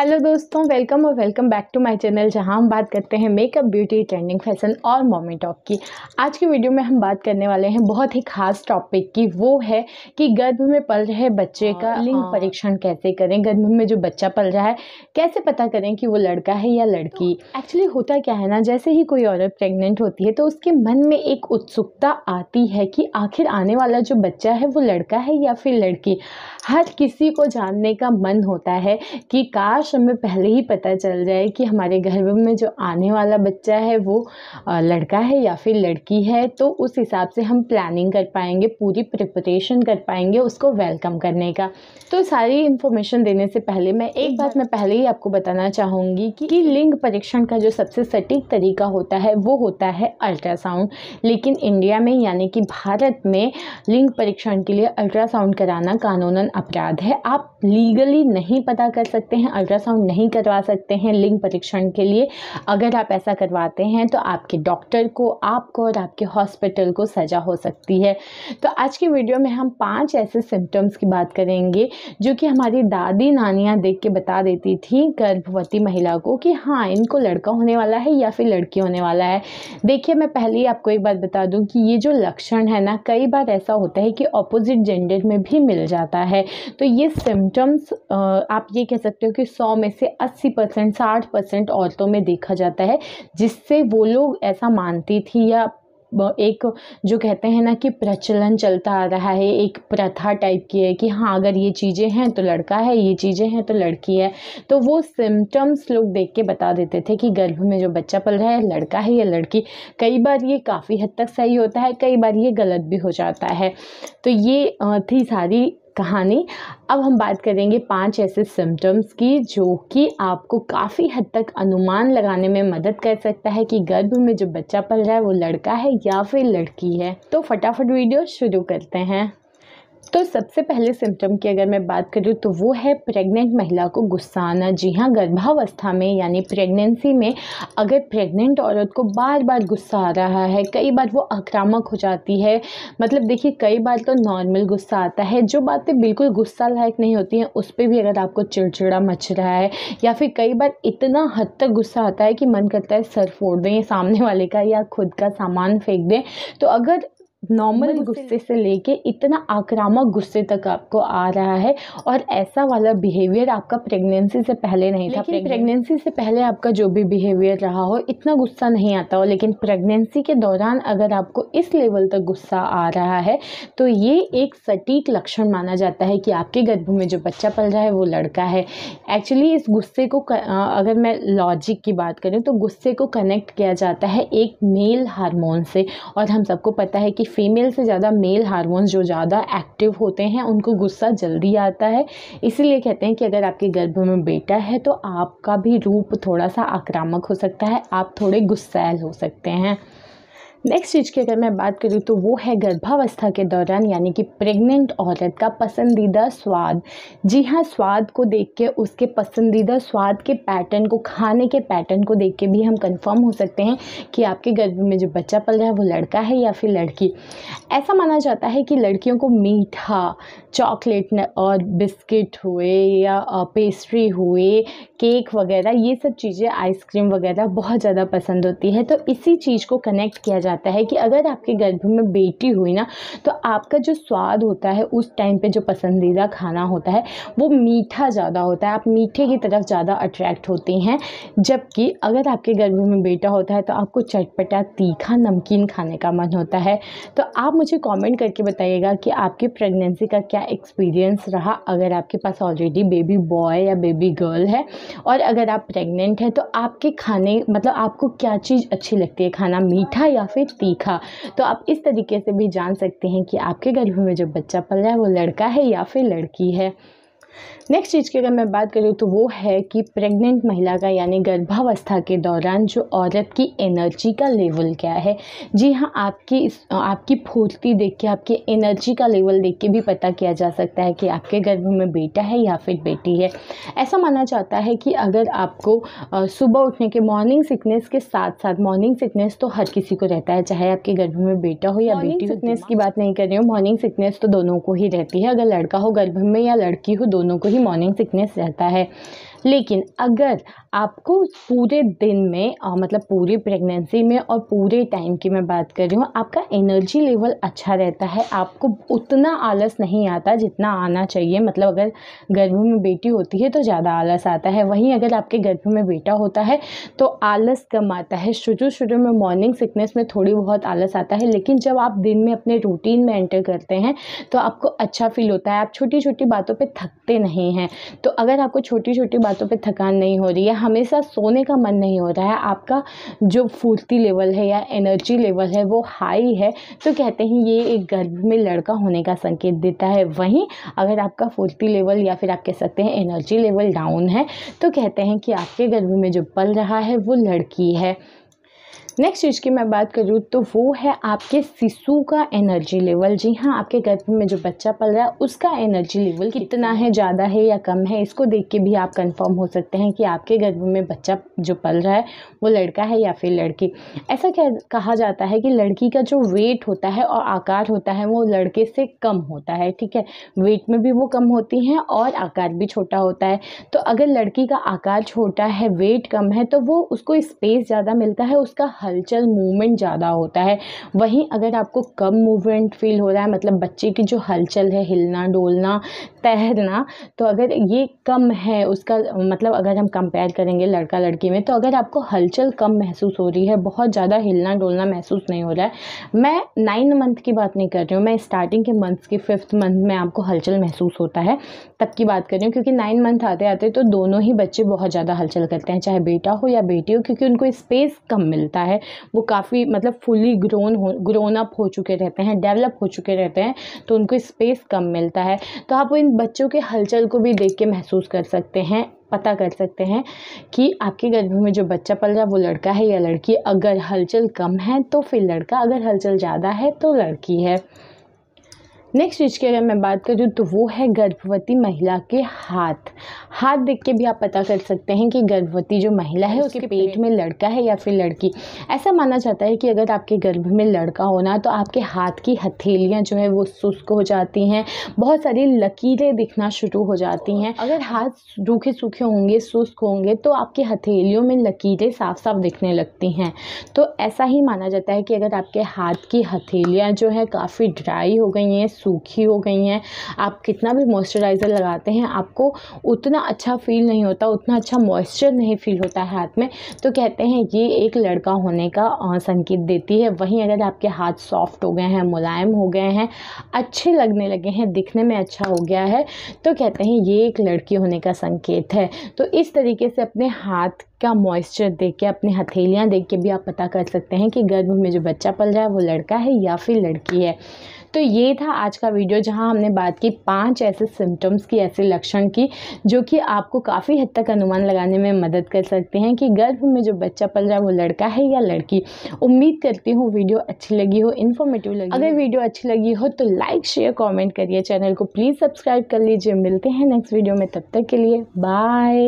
Hello दोस्तों welcome और welcome back to my channel जहां हम बात करते हैं मेकअप ब्यूटी ट्रेंडिंग फैशन और मॉमी टॉक की आज की वीडियो में हम बात करने वाले हैं बहुत ही खास टॉपिक की वो है कि गर्भ में पल रहे बच्चे हाँ, का लिंग हाँ। परीक्षण कैसे करें गर्भ में जो बच्चा पल रहा है कैसे पता करें कि वो लड़का है या लड़की एक्चुअली तो होता क्या है ना जैसे ही कोई औरत प्रेगनेंट होती है तो उसके मन में एक उत्सुकता आती है कि आखिर आने वाला जो बच्चा है वो लड़का है या फिर लड़की हर किसी को जानने का मन होता है कि काश काश हमें पहले ही पता चल जाए कि हमारे घर में जो आने वाला बच्चा है वो लड़का है या फिर लड़की है तो उस हिसाब से हम प्लानिंग कर पाएंगे पूरी प्रिपरेशन कर पाएंगे उसको वेलकम करने का तो सारी इन्फॉर्मेशन देने से पहले मैं एक बात मैं पहले ही आपको बताना चाहूँगी कि, कि लिंग परीक्षण का जो सबसे सटीक तरीका होता है वो होता है अल्ट्रासाउंड लेकिन इंडिया में यानी कि भारत में लिंग परीक्षण के लिए अल्ट्रासाउंड कराना कानूनन अपराध है आप लीगली नहीं पता कर सकते हैं अल्ट्रासाउंड नहीं करवा सकते हैं लिंग परीक्षण के लिए अगर आप ऐसा करवाते हैं तो आपके डॉक्टर को आपको और आपके हॉस्पिटल को सज़ा हो सकती है तो आज की वीडियो में हम पाँच ऐसे सिम्टम्स की बात करेंगे जो कि हमारी दादी नानियाँ देख के बता देती थी गर्भवती महिला को कि हाँ इनको लड़का होने वाला है या फिर लड़की होने वाला है देखिए मैं पहले ही आपको एक बात बता दूँ कि ये जो लक्षण है ना कई बार ऐसा होता है कि ऑपोजिट जेंडर में भी मिल जाता है तो ये सिम्टम्स आप ये कह सकते हो कि सौ में से अस्सी परसेंट साठ परसेंट औरतों में देखा जाता है जिससे वो लोग ऐसा मानती थी या एक जो कहते हैं ना कि प्रचलन चलता आ रहा है एक प्रथा टाइप की है कि हाँ अगर ये चीज़ें हैं तो लड़का है ये चीज़ें हैं तो लड़की है तो वो सिम्टम्स लोग देख के बता देते थे कि गर्भ में जो बच्चा पल रहा है लड़का है या लड़की कई बार ये काफ़ी हद तक सही होता है कई बार ये गलत भी हो जाता है तो ये थी सारी कहानी अब हम बात करेंगे पांच ऐसे सिम्टम्स की जो कि आपको काफ़ी हद तक अनुमान लगाने में मदद कर सकता है कि गर्भ में जो बच्चा पल रहा है वो लड़का है या फिर लड़की है तो फटाफट वीडियो शुरू करते हैं तो सबसे पहले सिम्टम की अगर मैं बात करूँ तो वो है प्रेग्नेंट महिला को गुस्सा आना जी हाँ गर्भावस्था में यानी प्रेगनेंसी में अगर प्रेग्नेंट औरत को बार बार गुस्सा आ रहा है कई बार वो आक्रामक हो जाती है मतलब देखिए कई बार तो नॉर्मल गुस्सा आता है जो बातें बिल्कुल गुस्सा लायक नहीं होती हैं उस पर भी अगर आपको चिड़चिड़ा मच रहा है या फिर कई बार इतना हद तक गुस्सा आता है कि मन करता है सर फोड़ दें सामने वाले का या खुद का सामान फेंक दें तो अगर नॉर्मल गुस्से से लेके इतना आक्रामक गुस्से तक आपको आ रहा है और ऐसा वाला बिहेवियर आपका प्रेगनेंसी से पहले नहीं था प्रेगनेंसी से पहले आपका जो भी बिहेवियर रहा हो इतना गुस्सा नहीं आता हो लेकिन प्रेगनेंसी के दौरान अगर आपको इस लेवल तक गुस्सा आ रहा है तो ये एक सटीक लक्षण माना जाता है कि आपके गर्भ में जो बच्चा पल रहा है वो लड़का है एक्चुअली इस गुस्से को अगर मैं लॉजिक की बात करूँ तो गुस्से को कनेक्ट किया जाता है एक मेल हारमोन से और हम सबको पता है कि फीमेल से ज़्यादा मेल हारमोन्स जो ज़्यादा एक्टिव होते हैं उनको गुस्सा जल्दी आता है इसीलिए कहते हैं कि अगर आपके गर्भ में बेटा है तो आपका भी रूप थोड़ा सा आक्रामक हो सकता है आप थोड़े गुस्सैल हो सकते हैं नेक्स्ट चीज़ की अगर मैं बात करूँ तो वो है गर्भावस्था के दौरान यानी कि प्रेग्नेंट औरत का पसंदीदा स्वाद जी हाँ स्वाद को देख के उसके पसंदीदा स्वाद के पैटर्न को खाने के पैटर्न को देख के भी हम कंफर्म हो सकते हैं कि आपके गर्भ में जो बच्चा पल रहा है वो लड़का है या फिर लड़की ऐसा माना जाता है कि लड़कियों को मीठा चॉकलेट और बिस्किट हुए या पेस्ट्री हुए केक वगैरह ये सब चीज़ें आइसक्रीम वगैरह बहुत ज़्यादा पसंद होती है तो इसी चीज़ को कनेक्ट किया जा जाता है कि अगर आपके गर्भ में बेटी हुई ना तो आपका जो स्वाद होता है उस टाइम पे जो पसंदीदा खाना होता है वो मीठा ज़्यादा होता है आप मीठे की तरफ ज़्यादा अट्रैक्ट होते हैं जबकि अगर आपके गर्भ में बेटा होता है तो आपको चटपटा तीखा नमकीन खाने का मन होता है तो आप मुझे कॉमेंट करके बताइएगा कि आपकी प्रेगनेंसी का क्या एक्सपीरियंस रहा अगर आपके पास ऑलरेडी बेबी बॉय या बेबी गर्ल है और अगर आप प्रेग्नेंट हैं तो आपके खाने मतलब आपको क्या चीज़ अच्छी लगती है खाना मीठा या फिर फिर तीखा तो आप इस तरीके से भी जान सकते हैं कि आपके गर्भ में जो बच्चा पल रहा है वो लड़का है या फिर लड़की है नेक्स्ट चीज़ की अगर मैं बात करूँ तो वो है कि प्रेग्नेंट महिला का यानी गर्भावस्था के दौरान जो औरत की एनर्जी का लेवल क्या है जी हाँ आपकी इस आपकी फूर्ति देख के आपकी एनर्जी का लेवल देख के भी पता किया जा सकता है कि आपके गर्भ में बेटा है या फिर बेटी है ऐसा माना जाता है कि अगर आपको सुबह उठने के मॉर्निंग सिकनेस के साथ साथ मॉर्निंग सिकनेस तो हर किसी को रहता है चाहे आपके गर्भ में बेटा हो या बेटी सिकनेस की बात नहीं कर रही हूँ मॉर्निंग सिकनेस तो दोनों को ही रहती है अगर लड़का हो गर्भ में या लड़की हो दोनों को ही मॉर्निंग सिकनेस रहता है लेकिन अगर आपको पूरे दिन में आ, मतलब पूरी प्रेगनेंसी में और पूरे टाइम की मैं बात कर रही हूँ आपका एनर्जी लेवल अच्छा रहता है आपको उतना आलस नहीं आता जितना आना चाहिए मतलब अगर गर्भ में बेटी होती है तो ज़्यादा आलस आता है वहीं अगर आपके गर्भ में बेटा होता है तो आलस कम आता है शुरू शुरू में मॉर्निंग सिकनेस में थोड़ी बहुत आलस आता है लेकिन जब आप दिन में अपने रूटीन में एंटर करते हैं तो आपको अच्छा फील होता है आप छोटी छोटी बातों पर थकते नहीं हैं तो अगर आपको छोटी छोटी बात बातों पे थकान नहीं हो रही है हमेशा सोने का मन नहीं हो रहा है आपका जो फुर्ती लेवल है या एनर्जी लेवल है वो हाई है तो कहते हैं ये एक गर्भ में लड़का होने का संकेत देता है वहीं अगर आपका फुर्ती लेवल या फिर आप कह सकते हैं एनर्जी लेवल डाउन है तो कहते हैं कि आपके गर्भ में जो पल रहा है वो लड़की है नेक्स्ट चीज़ की मैं बात करूँ तो वो है आपके शिशु का एनर्जी लेवल जी हाँ आपके गर्भ में जो बच्चा पल रहा है उसका एनर्जी लेवल कितना है ज़्यादा है या कम है इसको देख के भी आप कंफर्म हो सकते हैं कि आपके गर्भ में बच्चा जो पल रहा है वो लड़का है या फिर लड़की ऐसा कह कहा जाता है कि लड़की का जो वेट होता है और आकार होता है वो लड़के से कम होता है ठीक है वेट में भी वो कम होती हैं और आकार भी छोटा होता है तो अगर लड़की का आकार छोटा है वेट कम है तो वो उसको स्पेस ज़्यादा मिलता है उसका हलचल मूवमेंट ज़्यादा होता है वहीं अगर आपको कम मूवमेंट फील हो रहा है मतलब बच्चे की जो हलचल है हिलना डोलना तैरना तो अगर ये कम है उसका मतलब अगर हम कंपेयर करेंगे लड़का लड़की में तो अगर आपको हलचल कम महसूस हो रही है बहुत ज़्यादा हिलना डोलना महसूस नहीं हो रहा है मैं नाइन मंथ की बात नहीं कर रही हूँ मैं स्टार्टिंग के मंथ्स की फिफ्थ मंथ में आपको हलचल महसूस होता है तब की बात कर रही हूँ क्योंकि नाइन मंथ आते आते तो दोनों ही बच्चे बहुत ज़्यादा हलचल करते हैं चाहे बेटा हो या बेटी हो क्योंकि उनको स्पेस कम मिलता है है वो काफ़ी मतलब फुली ग्रोन हो ग्रोन अप हो चुके रहते हैं डेवलप हो चुके रहते हैं तो उनको स्पेस कम मिलता है तो आप इन बच्चों के हलचल को भी देख के महसूस कर सकते हैं पता कर सकते हैं कि आपके गर्भ में जो बच्चा पल रहा है वो लड़का है या लड़की अगर हलचल कम है तो फिर लड़का अगर हलचल ज़्यादा है तो लड़की है नेक्स्ट चीज़ की अगर मैं बात करूँ तो वो है गर्भवती महिला के हाथ हाथ देख के भी आप पता कर सकते हैं कि गर्भवती जो महिला है उसके पेट में लड़का है या फिर लड़की ऐसा माना जाता है कि अगर आपके गर्भ में लड़का होना तो आपके हाथ की हथेलियाँ जो है वो शुष्क हो जाती हैं बहुत सारी लकीरें दिखना शुरू हो जाती हैं अगर हाथ रूखे सूखे होंगे शुष्क होंगे तो आपकी हथेलियों में लकीरें साफ साफ दिखने लगती हैं तो ऐसा ही माना जाता है कि अगर आपके हाथ की हथेलियाँ जो है काफ़ी ड्राई हो गई हैं सूखी हो गई हैं आप कितना भी मॉइस्चराइज़र लगाते हैं आपको उतना अच्छा फील नहीं होता उतना अच्छा मॉइस्चर नहीं फील होता है हाथ में तो कहते हैं ये एक लड़का होने का संकेत देती है वहीं अगर आपके हाथ सॉफ्ट हो गए हैं मुलायम हो गए हैं अच्छे लगने लगे हैं दिखने में अच्छा हो गया है तो कहते हैं ये एक लड़की होने का संकेत है तो इस तरीके से अपने हाथ का मॉइस्चर देख के अपनी हथेलियाँ देख के भी आप पता कर सकते हैं कि गर्भ में जो बच्चा पल रहा है वो लड़का है या फिर लड़की है तो ये था आज का वीडियो जहाँ हमने बात की पाँच ऐसे सिम्टम्स की ऐसे लक्षण की जो कि आपको काफ़ी हद तक अनुमान लगाने में मदद कर सकते हैं कि गर्भ में जो बच्चा पल रहा है वो लड़का है या लड़की उम्मीद करती हूँ वीडियो अच्छी लगी हो इन्फॉर्मेटिव लगी अगर वीडियो अच्छी लगी हो तो लाइक शेयर कॉमेंट करिए चैनल को प्लीज़ सब्सक्राइब कर लीजिए मिलते हैं नेक्स्ट वीडियो में तब तक के लिए बाय